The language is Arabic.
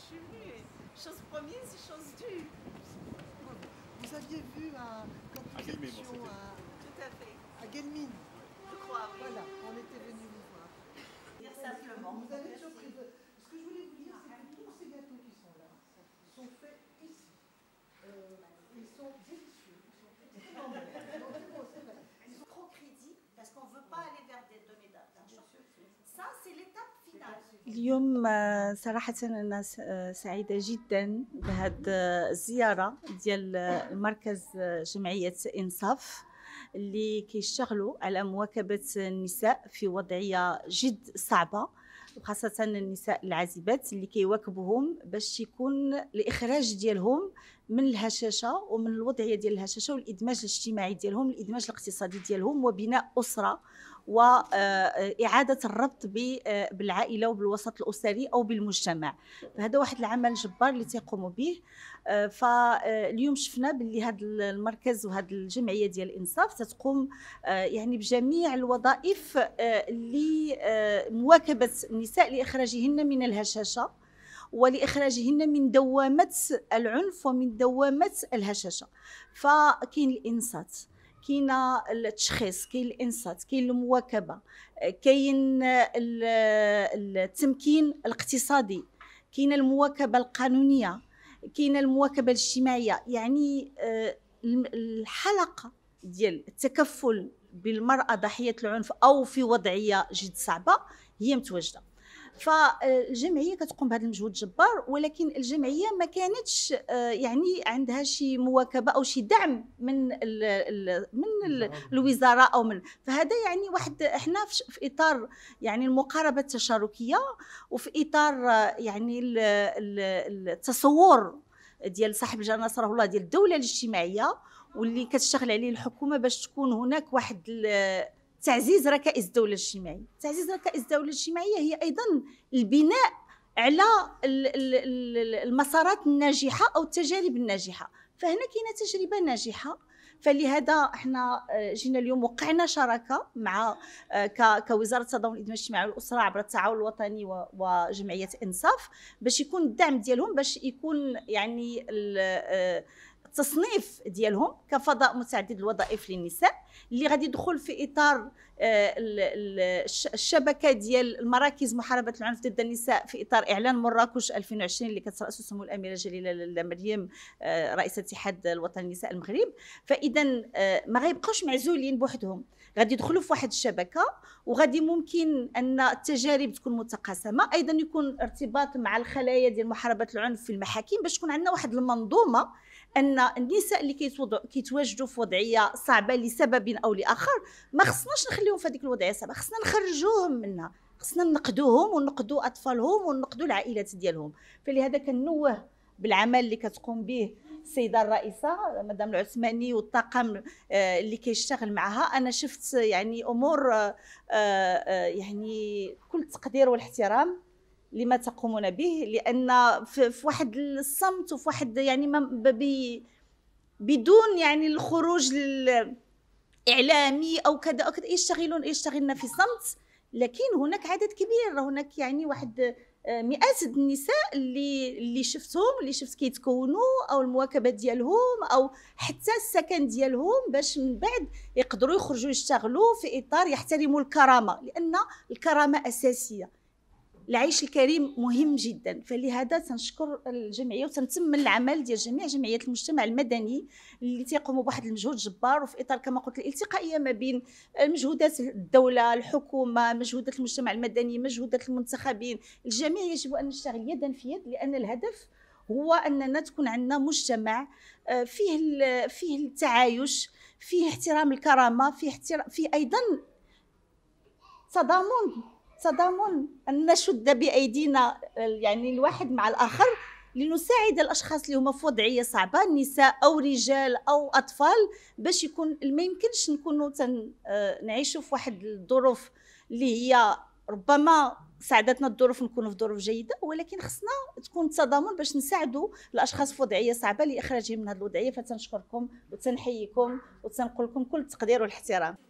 je suis venue. Chose promise, chose due. Vous aviez vu à, quand vous à étions à, Tout à, fait. à Guelmine. Je crois, oui. Voilà, on était venus vous voir. Dire simplement. Vous avez toujours pris اليوم آه، صراحة أنا آه، سعيدة جدا بهذه آه، الزيارة ديال مركز جمعية إنصاف اللي كيشتغلوا على مواكبة النساء في وضعية جد صعبة وخاصة النساء العازبات اللي كيواكبوهم باش يكون الإخراج ديالهم من الهشاشة ومن الوضعية ديال الهشاشة والإدماج الاجتماعي ديالهم الإدماج الاقتصادي ديالهم وبناء أسرة واعاده آه، الربط آه، بالعائله وبالوسط الاسري او بالمجتمع فهذا واحد العمل جبار اللي تيقوموا به آه، فاليوم شفنا باللي هذا المركز وهذه الجمعيه ديال الانصاف تتقوم يعني بجميع الوظائف اللي مواكبه النساء لاخراجهن من الهشاشه ولاخراجهن من دوامه العنف ومن دوامه الهشاشه فكاين الانصات كاين التشخيص كاين الانصات كاين المواكبه كاين التمكين الاقتصادي كاين المواكبه القانونيه كاين المواكبه الاجتماعيه يعني آه، الحلقه ديال التكفل بالمراه ضحيه العنف او في وضعيه جد صعبه هي متواجده فالجمعيه كتقوم بهذا المجهود الجبار ولكن الجمعيه ما كانتش آه، يعني عندها شي مواكبه او شي دعم من الـ من الـ الوزاره او من فهذا يعني واحد احنا في اطار يعني المقاربه التشاركيه وفي اطار آه، يعني التصور ديال صاحب الجلاله نصره الله ديال الدوله الاجتماعيه واللي كتشتغل عليه الحكومه باش تكون هناك واحد تعزيز ركائز الدولة الاجتماعية تعزيز ركائز الدولة الاجتماعية هي أيضا البناء على المسارات الناجحة أو التجارب الناجحة فهنا كاينة تجربة ناجحة فلهذا احنا آه، جينا اليوم وقعنا شراكه مع آه، كوزاره التضامن الادمان الاجتماعي والاسره عبر التعاون الوطني وجمعيه انصاف باش يكون الدعم ديالهم باش يكون يعني آه، التصنيف ديالهم كفضاء متعدد الوظائف للنساء اللي غادي يدخل في اطار آه، الشبكه ديال المراكز محاربه العنف ضد النساء في اطار اعلان مراكش 2020 اللي كتراسه سمو الاميره جليله مريم آه، رئيسه اتحاد الوطني للنساء المغرب فاذا آه، ما غيبقاوش معزولين بوحدهم غادي يدخلوا في واحد الشبكه وغادي ممكن ان التجارب تكون متقاسمه ايضا يكون ارتباط مع الخلايا ديال محاربه العنف في المحاكم باش تكون عندنا واحد المنظومه ان النساء اللي كيتواجدوا في وضعيه صعبه لسبب او لاخر ما نعم. خصناش نخليهم في هذيك الوضعيه الصعبه خصنا نخرجوهم منها خصنا نقدوهم ونقدو اطفالهم ونقدو العائلات ديالهم فلهذا كنوه بالعمل اللي كتقوم به السيده الرئيسه مدام العثماني والطاقم آه، اللي كيشتغل معها انا شفت يعني امور آه، آه، يعني كل التقدير والاحترام لما تقومون به لان في واحد الصمت وفي واحد يعني ما بدون يعني الخروج الاعلامي او كذا او كذا يشتغلون يشتغلن في صمت لكن هناك عدد كبير هناك يعني واحد آه، مئات النساء اللي اللي شفتهم اللي شفت كيتكونوا او المواكبه ديالهم او حتى السكن ديالهم باش من بعد يقدروا يخرجوا يشتغلوا في اطار يحترموا الكرامه لان الكرامه اساسيه العيش الكريم مهم جدا فلهذا تنشكر الجمعيه وتنتمم العمل ديال جميع جمعيات المجتمع المدني اللي تيقوموا بواحد المجهود جبار وفي اطار كما قلت الالتقائيه ما بين مجهودات الدوله الحكومه مجهودات المجتمع المدني مجهودات المنتخبين الجميع يجب ان نشتغل يدا في يد لان الهدف هو اننا تكون عندنا مجتمع آه، فيه فيه التعايش فيه احترام الكرامه فيه احترام فيه ايضا تضامن تضامن أن نشد بأيدينا يعني الواحد مع الآخر لنساعد الاشخاص اللي هما في وضعيه صعبه نساء او رجال او اطفال باش يكون ما يمكنش نكونوا آه، نعيشوا في واحد الظروف اللي هي ربما ساعدتنا الظروف نكونوا في ظروف جيده ولكن خصنا تكون التضامن باش نساعدوا الاشخاص في وضعيه صعبه لاخراجهم من هذه الوضعيه فتنشكركم وتنحييكم وتنقول لكم كل التقدير والاحترام